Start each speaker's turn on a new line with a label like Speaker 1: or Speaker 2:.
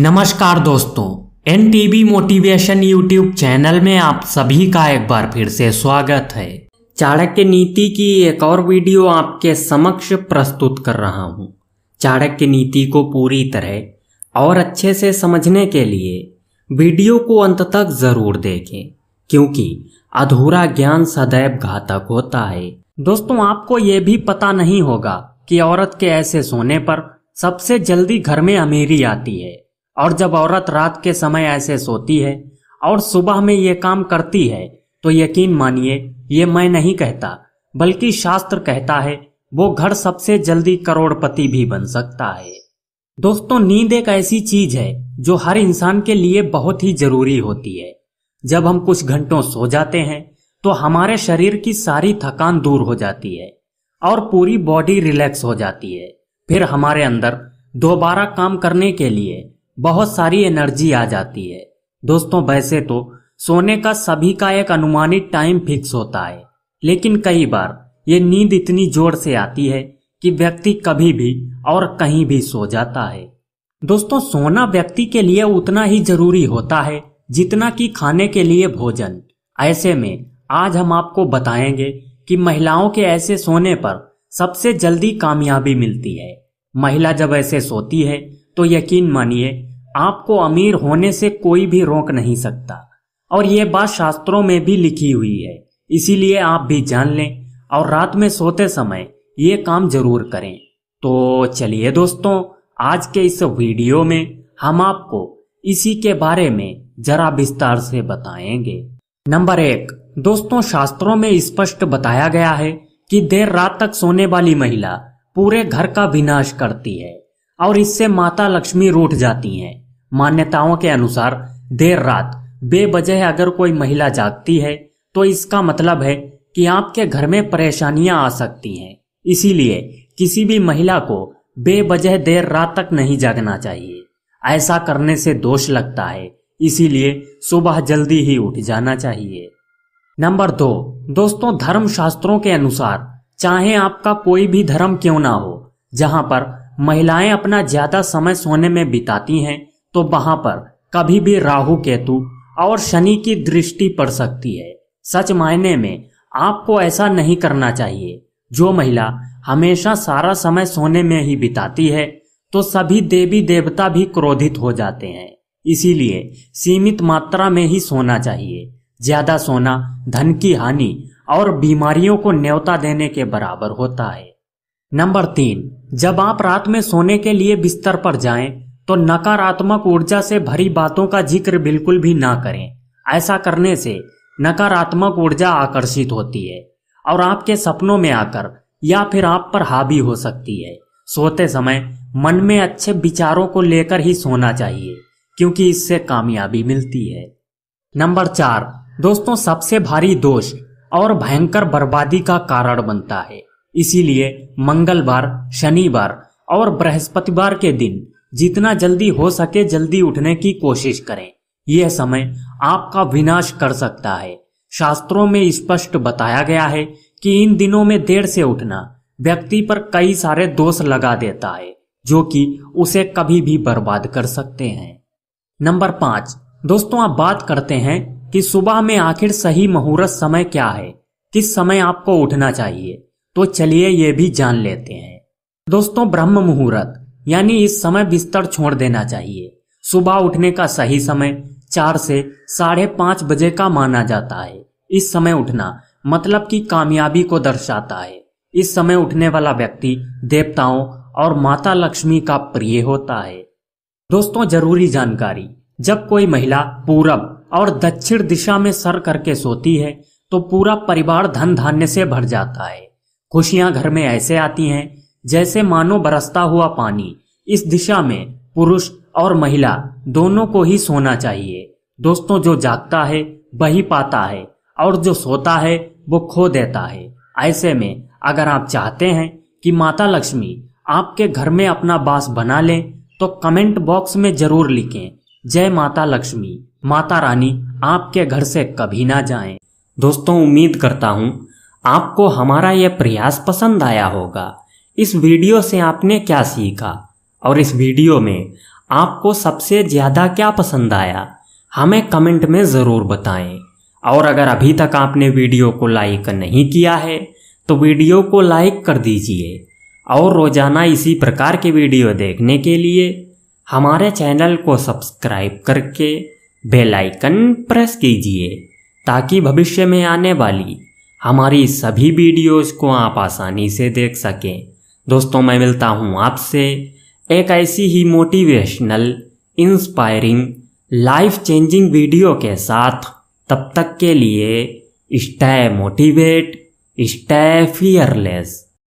Speaker 1: नमस्कार दोस्तों N TV motivation YouTube channel में आप सभी का एक बार फिर से स्वागत है चाणक्य नीति की एक और वीडियो आपके समक्ष प्रस्तुत कर रहा हूँ चाणक्य नीति को पूरी तरह और अच्छे से समझने के लिए वीडियो को अंत तक जरूर देखें क्योंकि अधूरा ज्ञान सदैव घातक होता है दोस्तों आपको ये भी पता नहीं होगा कि औरत के ऐसे सोने पर सबसे जल्दी घर में अमीरी आती है और जब औरत रात के समय ऐसे सोती है और सुबह में ये काम करती है तो यकीन मानिए ये मैं नहीं कहता बल्कि शास्त्र कहता है वो घर सबसे जल्दी करोड़पति भी बन सकता है दोस्तों नींद एक ऐसी चीज है जो हर इंसान के लिए बहुत ही जरूरी होती है जब हम कुछ घंटों सो जाते हैं तो हमारे शरीर की सारी थकान दूर हो जाती है और पूरी बॉडी रिलैक्स हो जाती है फिर हमारे अंदर दोबारा काम करने के लिए बहुत सारी एनर्जी आ जाती है दोस्तों वैसे तो सोने का सभी का एक अनुमानित टाइम फिक्स होता है लेकिन कई बार ये नींद इतनी जोर से आती है कि व्यक्ति कभी भी और कहीं भी सो जाता है दोस्तों सोना व्यक्ति के लिए उतना ही जरूरी होता है जितना कि खाने के लिए भोजन ऐसे में आज हम आपको बताएंगे कि महिलाओं के ऐसे सोने पर सबसे जल्दी कामयाबी मिलती है महिला जब ऐसे सोती है तो यकीन मानिए आपको अमीर होने से कोई भी रोक नहीं सकता और ये बात शास्त्रों में भी लिखी हुई है इसीलिए आप भी जान लें और रात में सोते समय ये काम जरूर करें तो चलिए दोस्तों आज के इस वीडियो में हम आपको इसी के बारे में जरा विस्तार से बताएंगे नंबर एक दोस्तों शास्त्रों में स्पष्ट बताया गया है कि देर रात तक सोने वाली महिला पूरे घर का विनाश करती है और इससे माता लक्ष्मी रूठ जाती हैं मान्यताओं के अनुसार देर रात बेवजह अगर कोई महिला जागती है तो इसका मतलब है कि आपके घर में परेशानियां आ सकती हैं इसीलिए किसी भी महिला को बेवजह देर रात तक नहीं जागना चाहिए ऐसा करने से दोष लगता है इसीलिए सुबह जल्दी ही उठ जाना चाहिए नंबर दो दोस्तों धर्म शास्त्रों के अनुसार चाहे आपका कोई भी धर्म क्यों ना हो जहां पर महिलाएं अपना ज्यादा समय सोने में बिताती हैं तो वहां पर कभी भी राहु केतु और शनि की दृष्टि पड़ सकती है सच मायने में आपको ऐसा नहीं करना चाहिए जो महिला हमेशा सारा समय सोने में ही बिताती है तो सभी देवी देवता भी क्रोधित हो जाते हैं इसीलिए सीमित मात्रा में ही सोना चाहिए ज्यादा सोना धन की हानि और बीमारियों को न्योता देने के बराबर होता है नंबर तीन जब आप रात में सोने के लिए बिस्तर पर जाएं तो नकारात्मक ऊर्जा से भरी बातों का जिक्र बिल्कुल भी ना करें ऐसा करने से नकारात्मक ऊर्जा आकर्षित होती है और आपके सपनों में आकर या फिर आप पर हावी हो सकती है सोते समय मन में अच्छे विचारों को लेकर ही सोना चाहिए क्योंकि इससे कामयाबी मिलती है नंबर चार दोस्तों सबसे भारी दोष और भयंकर बर्बादी का कारण बनता है इसीलिए मंगलवार शनिवार और बृहस्पतिवार के दिन जितना जल्दी हो सके जल्दी उठने की कोशिश करें यह समय आपका विनाश कर सकता है शास्त्रों में स्पष्ट बताया गया है कि इन दिनों में देर से उठना व्यक्ति पर कई सारे दोष लगा देता है जो कि उसे कभी भी बर्बाद कर सकते हैं नंबर पांच दोस्तों आप बात करते हैं कि सुबह में आखिर सही मुहूर्त समय क्या है किस समय आपको उठना चाहिए तो चलिए ये भी जान लेते हैं दोस्तों ब्रह्म मुहूर्त यानी इस समय बिस्तर छोड़ देना चाहिए सुबह उठने का सही समय चार से साढ़े पांच बजे का माना जाता है इस समय उठना मतलब कि कामयाबी को दर्शाता है इस समय उठने वाला व्यक्ति देवताओं और माता लक्ष्मी का प्रिय होता है दोस्तों जरूरी जानकारी जब कोई महिला पूरब और दक्षिण दिशा में सर करके सोती है तो पूरा परिवार धन धान्य से भर जाता है खुशियां घर में ऐसे आती हैं जैसे मानो बरसता हुआ पानी इस दिशा में पुरुष और महिला दोनों को ही सोना चाहिए दोस्तों जो जागता है वही पाता है और जो सोता है वो खो देता है ऐसे में अगर आप चाहते हैं कि माता लक्ष्मी आपके घर में अपना बास बना लें तो कमेंट बॉक्स में जरूर लिखें जय माता लक्ष्मी माता रानी आपके घर से कभी ना जाएं। दोस्तों उम्मीद करता हूँ आपको हमारा यह प्रयास पसंद आया होगा इस वीडियो से आपने क्या सीखा और इस वीडियो में आपको सबसे ज़्यादा क्या पसंद आया हमें कमेंट में ज़रूर बताएं और अगर अभी तक आपने वीडियो को लाइक नहीं किया है तो वीडियो को लाइक कर दीजिए और रोज़ाना इसी प्रकार के वीडियो देखने के लिए हमारे चैनल को सब्सक्राइब करके बेल आइकन प्रेस कीजिए ताकि भविष्य में आने वाली हमारी सभी वीडियोस को आप आसानी से देख सकें दोस्तों मैं मिलता हूँ आपसे एक ऐसी ही motivational inspiring life changing video के साथ तब तक के लिए स्टे मोटिवेट स्टे फियरलेस